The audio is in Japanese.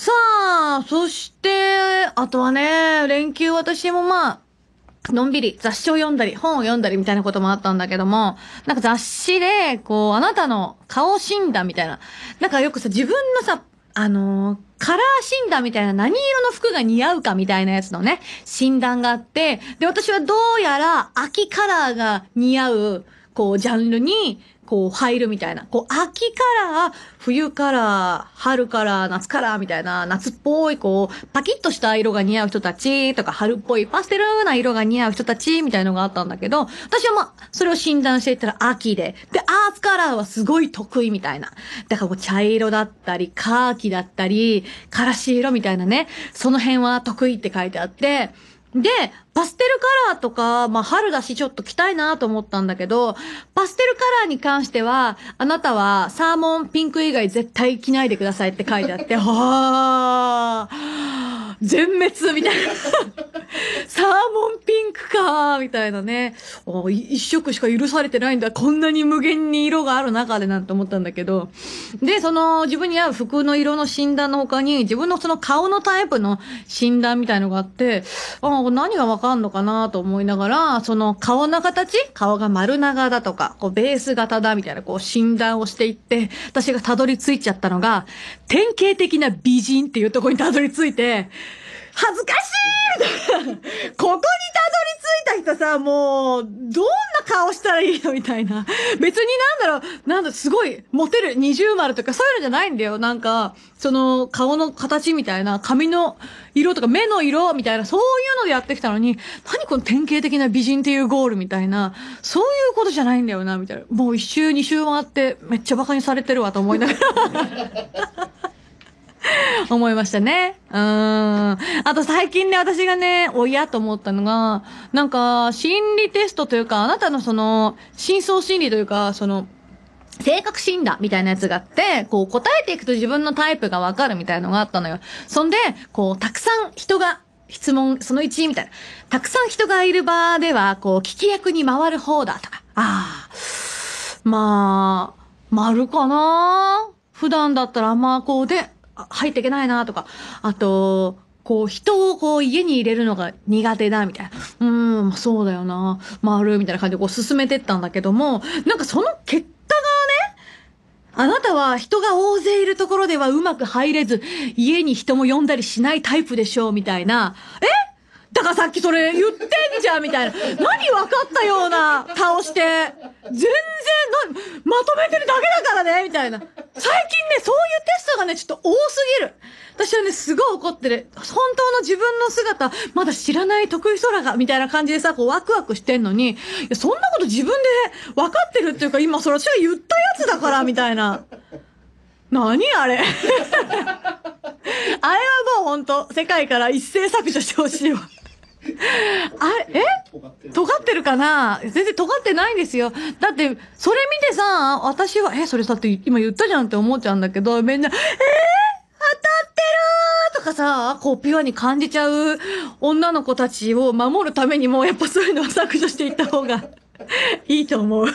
さあ、そして、あとはね、連休私もまあ、のんびり雑誌を読んだり、本を読んだりみたいなこともあったんだけども、なんか雑誌で、こう、あなたの顔診断みたいな。なんかよくさ、自分のさ、あのー、カラー診断みたいな何色の服が似合うかみたいなやつのね、診断があって、で、私はどうやら秋カラーが似合う、こう、ジャンルに、こう入るみたいな。こう秋から、冬から、春から、夏から、みたいな、夏っぽい、こう、パキッとした色が似合う人たちとか、春っぽいパステルな色が似合う人たちみたいのがあったんだけど、私はまあ、それを診断していったら秋で、で、アーツカラーはすごい得意みたいな。だからこう、茶色だったり、カーキだったり、からし色みたいなね、その辺は得意って書いてあって、で、パステルカラーとか、まあ、春だしちょっと着たいなと思ったんだけど、パステルカラーに関しては、あなたはサーモンピンク以外絶対着ないでくださいって書いてあって、はあ、全滅みたいな サーモンピンクかーみたいなね。一色しか許されてないんだ。こんなに無限に色がある中でなんて思ったんだけど。で、その自分に合う服の色の診断の他に、自分のその顔のタイプの診断みたいのがあって、あ何がわかんのかなと思いながら、その顔の形顔が丸長だとか、こうベース型だみたいなこう診断をしていって、私がたどり着いちゃったのが、典型的な美人っていうところにたどり着いて、恥ずかし ここにたどり着いた人さ、もう、どんな顔したらいいのみたいな。別になんだろう、なんだ、すごい、モテる二重丸とかそういうのじゃないんだよ。なんか、その、顔の形みたいな、髪の色とか目の色みたいな、そういうのでやってきたのに、何この典型的な美人っていうゴールみたいな、そういうことじゃないんだよな、みたいな。もう一周二周回って、めっちゃ馬鹿にされてるわと思いながら。思いましたね。うん。あと最近ね、私がね、おやと思ったのが、なんか、心理テストというか、あなたのその、真相心理というか、その、性格診断みたいなやつがあって、こう答えていくと自分のタイプがわかるみたいのがあったのよ。そんで、こう、たくさん人が、質問、その1みたいな。たくさん人がいる場では、こう、聞き役に回る方だとか。ああ、まあ、丸かな普段だったら、まあ、こうで、入っていけないなとか、あと、こう、人をこう、家に入れるのが苦手だ、みたいな。うん、そうだよな、回る、みたいな感じでこう、進めてったんだけども、なんかその結果がね、あなたは人が大勢いるところではうまく入れず、家に人も呼んだりしないタイプでしょう、みたいな。えだからさっきそれ言ってんじゃんみたいな。何分かったような顔して。全然な、まとめてるだけだからねみたいな。最近ね、そういうテストがね、ちょっと多すぎる。私はね、すごい怒ってる。本当の自分の姿、まだ知らない得意空が、みたいな感じでさ、こうワクワクしてんのに、いや、そんなこと自分で分かってるっていうか、今それ私が言ったやつだから、みたいな。何あれ あれはもう本当世界から一斉削除してほしいわあれ、え尖ってるかな全然尖ってないんですよ。だって、それ見てさ、私は、え、それだって今言ったじゃんって思っちゃうんだけど、みんな、えー、当たってるーとかさ、こうピュアに感じちゃう女の子たちを守るためにも、やっぱそういうのを削除していった方がいいと思う